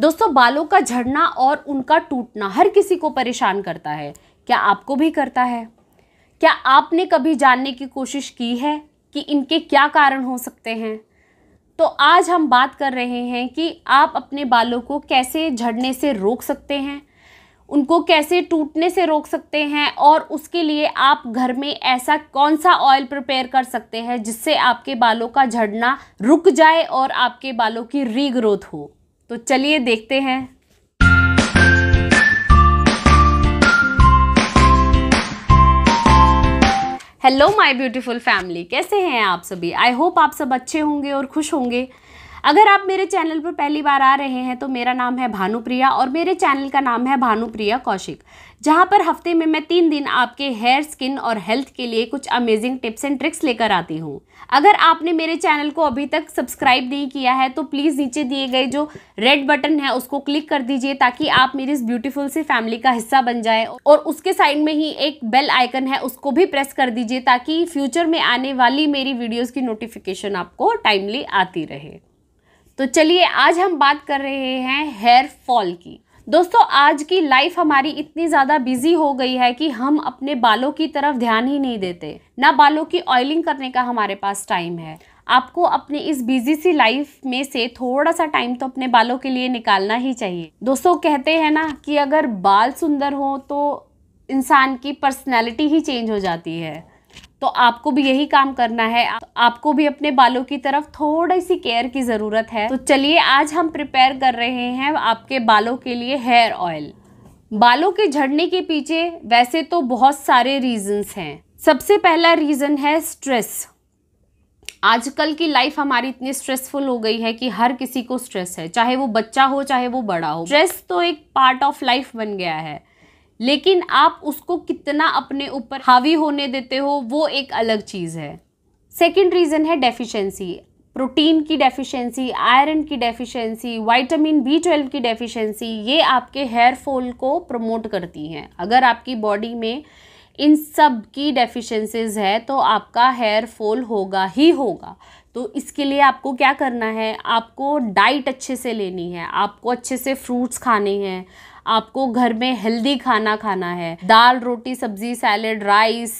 दोस्तों बालों का झड़ना और उनका टूटना हर किसी को परेशान करता है क्या आपको भी करता है क्या आपने कभी जानने की कोशिश की है कि इनके क्या कारण हो सकते हैं तो आज हम बात कर रहे हैं कि आप अपने बालों को कैसे झड़ने से रोक सकते हैं उनको कैसे टूटने से रोक सकते हैं और उसके लिए आप घर में ऐसा कौन सा ऑयल प्रिपेयर कर सकते हैं जिससे आपके बालों का झड़ना रुक जाए और आपके बालों की रीग्रोथ हो तो चलिए देखते हैं हेलो माय ब्यूटीफुल फैमिली कैसे हैं आप सभी आई होप आप सब अच्छे होंगे और खुश होंगे अगर आप मेरे चैनल पर पहली बार आ रहे हैं तो मेरा नाम है भानुप्रिया और मेरे चैनल का नाम है भानुप्रिया कौशिक जहाँ पर हफ्ते में मैं तीन दिन आपके हेयर स्किन और हेल्थ के लिए कुछ अमेजिंग टिप्स एंड ट्रिक्स लेकर आती हूँ अगर आपने मेरे चैनल को अभी तक सब्सक्राइब नहीं किया है तो प्लीज़ नीचे दिए गए जो रेड बटन है उसको क्लिक कर दीजिए ताकि आप मेरी इस ब्यूटीफुल से फैमिली का हिस्सा बन जाए और उसके साइड में ही एक बेल आइकन है उसको भी प्रेस कर दीजिए ताकि फ्यूचर में आने वाली मेरी वीडियोज़ की नोटिफिकेशन आपको टाइमली आती रहे तो चलिए आज हम बात कर रहे हैं हेयर फॉल की दोस्तों आज की लाइफ हमारी इतनी ज़्यादा बिजी हो गई है कि हम अपने बालों की तरफ ध्यान ही नहीं देते ना बालों की ऑयलिंग करने का हमारे पास टाइम है आपको अपने इस बिजी सी लाइफ में से थोड़ा सा टाइम तो अपने बालों के लिए निकालना ही चाहिए दोस्तों कहते हैं ना कि अगर बाल सुंदर हो तो इंसान की पर्सनैलिटी ही चेंज हो जाती है तो आपको भी यही काम करना है तो आपको भी अपने बालों की तरफ थोड़ी सी केयर की ज़रूरत है तो चलिए आज हम प्रिपेयर कर रहे हैं आपके बालों के लिए हेयर ऑयल बालों के झड़ने के पीछे वैसे तो बहुत सारे रीजंस हैं सबसे पहला रीज़न है स्ट्रेस आजकल की लाइफ हमारी इतनी स्ट्रेसफुल हो गई है कि हर किसी को स्ट्रेस है चाहे वो बच्चा हो चाहे वो बड़ा हो स्ट्रेस तो एक पार्ट ऑफ लाइफ बन गया है लेकिन आप उसको कितना अपने ऊपर हावी होने देते हो वो एक अलग चीज़ है सेकेंड रीज़न है डेफिशेंसी प्रोटीन की डेफिशिएंसी आयरन की डेफिशिएंसी विटामिन बी ट्वेल्व की डेफिशिएंसी ये आपके हेयर फॉल को प्रमोट करती हैं अगर आपकी बॉडी में इन सब की डेफिशिएंसीज है तो आपका हेयर फॉल होगा ही होगा तो इसके लिए आपको क्या करना है आपको डाइट अच्छे से लेनी है आपको अच्छे से फ्रूट्स खाने हैं आपको घर में हेल्दी खाना खाना है दाल रोटी सब्जी सैलेड राइस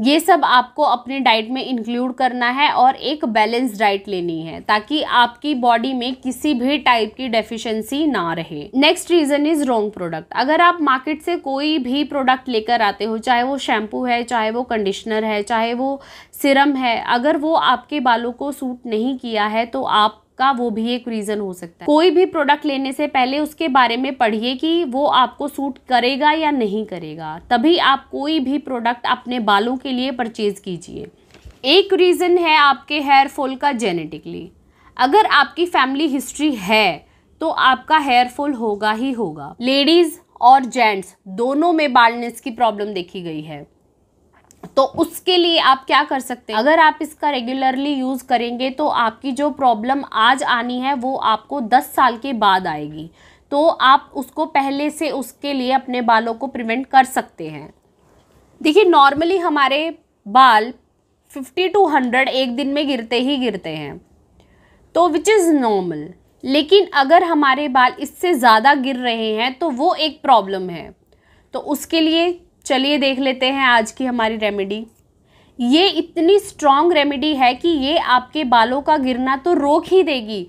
ये सब आपको अपने डाइट में इंक्लूड करना है और एक बैलेंस डाइट लेनी है ताकि आपकी बॉडी में किसी भी टाइप की डेफिशिएंसी ना रहे next reason is wrong product अगर आप मार्केट से कोई भी प्रोडक्ट लेकर आते हो चाहे वो शैम्पू है चाहे वो कंडीशनर है चाहे वो सिरम है अगर वो आपके बालों को सूट नहीं किया है तो आप का वो भी एक रीज़न हो सकता है कोई भी प्रोडक्ट लेने से पहले उसके बारे में पढ़िए कि वो आपको सूट करेगा या नहीं करेगा तभी आप कोई भी प्रोडक्ट अपने बालों के लिए परचेज़ कीजिए एक रीज़न है आपके हेयर फॉल का जेनेटिकली अगर आपकी फैमिली हिस्ट्री है तो आपका हेयर फॉल होगा ही होगा लेडीज़ और जेंट्स दोनों में बालनेस की प्रॉब्लम देखी गई है तो उसके लिए आप क्या कर सकते हैं अगर आप इसका रेगुलरली यूज़ करेंगे तो आपकी जो प्रॉब्लम आज आनी है वो आपको दस साल के बाद आएगी तो आप उसको पहले से उसके लिए अपने बालों को प्रिवेंट कर सकते हैं देखिए नॉर्मली हमारे बाल फिफ्टी टू हंड्रेड एक दिन में गिरते ही गिरते हैं तो विच इज़ नॉर्मल लेकिन अगर हमारे बाल इससे ज़्यादा गिर रहे हैं तो वो एक प्रॉब्लम है तो उसके लिए चलिए देख लेते हैं आज की हमारी रेमेडी ये इतनी स्ट्रांग रेमेडी है कि ये आपके बालों का गिरना तो रोक ही देगी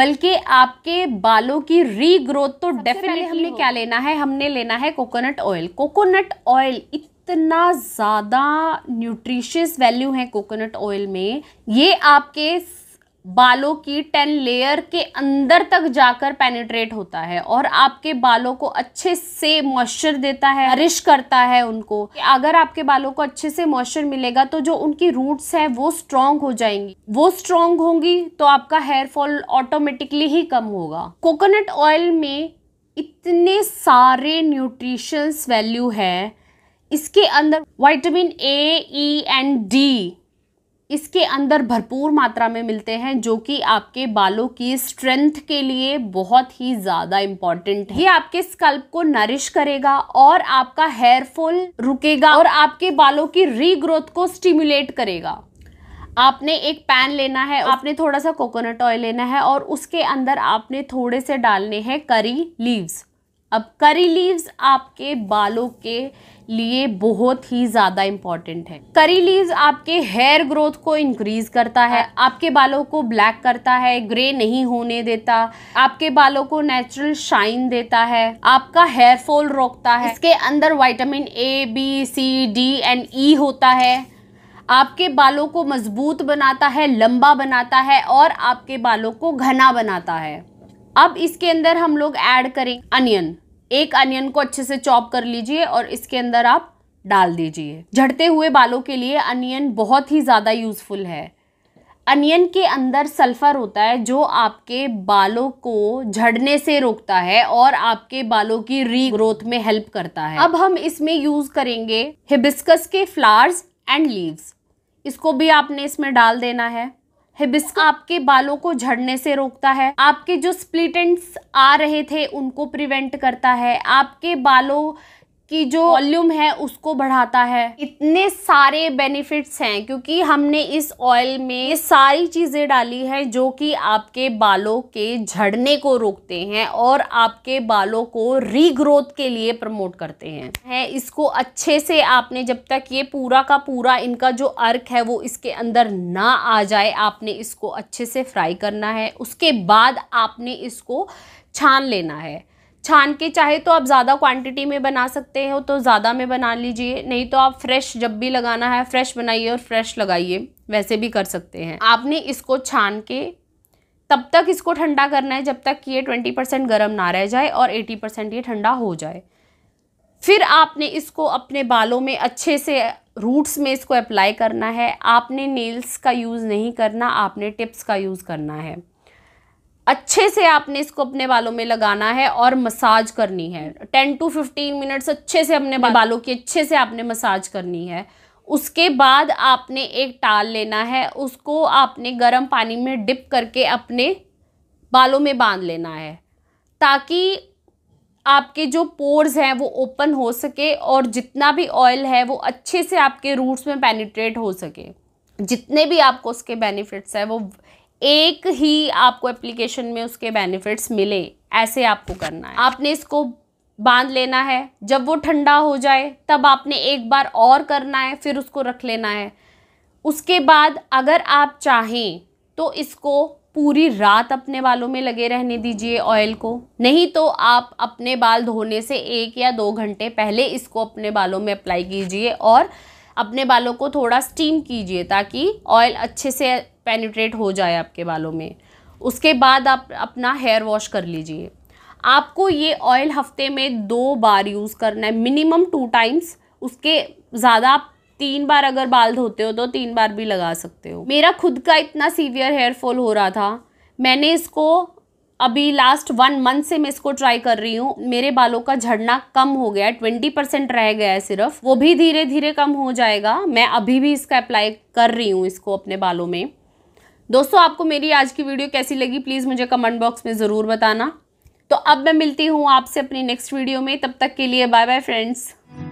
बल्कि आपके बालों की रीग्रोथ तो डेफिनेटली हमने क्या लेना है हमने लेना है कोकोनट ऑयल कोकोनट ऑयल इतना ज़्यादा न्यूट्रिशियस वैल्यू है कोकोनट ऑयल में ये आपके बालों की टेन लेयर के अंदर तक जाकर पेनिट्रेट होता है और आपके बालों को अच्छे से मॉइस्चर देता है रिश करता है उनको अगर आपके बालों को अच्छे से मॉइस्चर मिलेगा तो जो उनकी रूट्स है वो स्ट्रांग हो जाएंगी वो स्ट्रांग होंगी तो आपका हेयर फॉल ऑटोमेटिकली ही कम होगा कोकोनट ऑयल में इतने सारे न्यूट्रिशंस वैल्यू है इसके अंदर vitamin A E and D इसके अंदर भरपूर मात्रा में मिलते हैं जो कि आपके बालों की स्ट्रेंथ के लिए बहुत ही ज़्यादा इम्पॉर्टेंट है ये आपके स्कल्प को नरिश करेगा और आपका हेयर फॉल रुकेगा और आपके बालों की रीग्रोथ को स्टिमुलेट करेगा आपने एक पैन लेना है आपने थोड़ा सा कोकोनट ऑयल लेना है और उसके अंदर आपने थोड़े से डालने हैं करी लीव्स अब करी लीव्स आपके बालों के लिए बहुत ही ज़्यादा इंपॉर्टेंट है करी लीव्स आपके हेयर ग्रोथ को इंक्रीज करता है आपके बालों को ब्लैक करता है ग्रे नहीं होने देता आपके बालों को नेचुरल शाइन देता है आपका हेयर फॉल रोकता है इसके अंदर vitamin A B C D and E होता है आपके बालों को मजबूत बनाता है लंबा बनाता है और आपके बालों को घना बनाता है अब इसके अंदर हम लोग ऐड करें अनियन एक अनियन को अच्छे से चॉप कर लीजिए और इसके अंदर आप डाल दीजिए झड़ते हुए बालों के लिए अनियन बहुत ही ज़्यादा यूज़फुल है अनियन के अंदर सल्फर होता है जो आपके बालों को झड़ने से रोकता है और आपके बालों की री ग्रोथ में हेल्प करता है अब हम इसमें यूज़ करेंगे हिबिस्कस के फ्लावर्स एंड लीव्स इसको भी आपने इसमें डाल देना है हिबिस्का आपके बालों को झड़ने से रोकता है आपके जो स्प्लिट एंड्स आ रहे थे उनको प्रिवेंट करता है आपके बालों की जो वॉल्यूम है उसको बढ़ाता है इतने सारे बेनिफिट्स हैं क्योंकि हमने इस ऑयल में ये सारी चीज़ें डाली है जो कि आपके बालों के झड़ने को रोकते हैं और आपके बालों को रीग्रोथ के लिए प्रमोट करते हैं है इसको अच्छे से आपने जब तक ये पूरा का पूरा इनका जो अर्क है वो इसके अंदर ना आ जाए आपने इसको अच्छे से फ्राई करना है उसके बाद आपने इसको छान लेना है छान के चाहे तो आप ज़्यादा क्वांटिटी में बना सकते हो तो ज़्यादा में बना लीजिए नहीं तो आप फ्रेश जब भी लगाना है फ्रेश बनाइए और फ्रेश लगाइए वैसे भी कर सकते हैं आपने इसको छान के तब तक इसको ठंडा करना है जब तक कि ये ट्वेंटी परसेंट गर्म ना रह जाए और एटी परसेंट ये ठंडा हो जाए फिर आपने इसको अपने बालों में अच्छे से रूट्स में इसको अप्लाई करना है आपने नेल्स का यूज़ नहीं करना आपने टिप्स का यूज़ करना है अच्छे से आपने इसको अपने बालों में लगाना है और मसाज करनी है टेन टू फिफ्टीन मिनट्स अच्छे से अपने बालों की अच्छे से आपने मसाज करनी है उसके बाद आपने एक टाल लेना है उसको आपने गर्म पानी में डिप करके अपने बालों में बांध लेना है ताकि आपके जो पोर्स हैं वो ओपन हो सके और जितना भी ऑयल है वो अच्छे से आपके रूट्स में पेनिट्रेट हो सके जितने भी आपको उसके बेनिफिट्स हैं वो एक ही आपको एप्लीकेशन में उसके बेनिफिट्स मिले ऐसे आपको करना है आपने इसको बांध लेना है जब वो ठंडा हो जाए तब आपने एक बार और करना है फिर उसको रख लेना है उसके बाद अगर आप चाहें तो इसको पूरी रात अपने बालों में लगे रहने दीजिए ऑयल को नहीं तो आप अपने बाल धोने से एक या दो घंटे पहले इसको अपने बालों में अप्लाई कीजिए और अपने बालों को थोड़ा स्टीम कीजिए ताकि ऑयल अच्छे से पेनिट्रेट हो जाए आपके बालों में उसके बाद आप अपना हेयर वॉश कर लीजिए आपको ये ऑयल हफ्ते में दो बार यूज़ करना है मिनिमम टू टाइम्स उसके ज़्यादा आप तीन बार अगर बाल धोते हो तो तीन बार भी लगा सकते हो मेरा खुद का इतना सीवियर हेयर फॉल हो रहा था मैंने इसको अभी लास्ट वन मंथ से मैं इसको ट्राई कर रही हूँ मेरे बालों का झड़ना कम हो गया है ट्वेंटी परसेंट रह गया है सिर्फ वो भी धीरे धीरे कम हो जाएगा मैं अभी भी इसका अप्लाई कर रही हूँ इसको अपने बालों में दोस्तों आपको मेरी आज की वीडियो कैसी लगी प्लीज़ मुझे कमेंट बॉक्स में ज़रूर बताना तो अब मैं मिलती हूँ आपसे अपनी नेक्स्ट वीडियो में तब तक के लिए बाय बाय फ्रेंड्स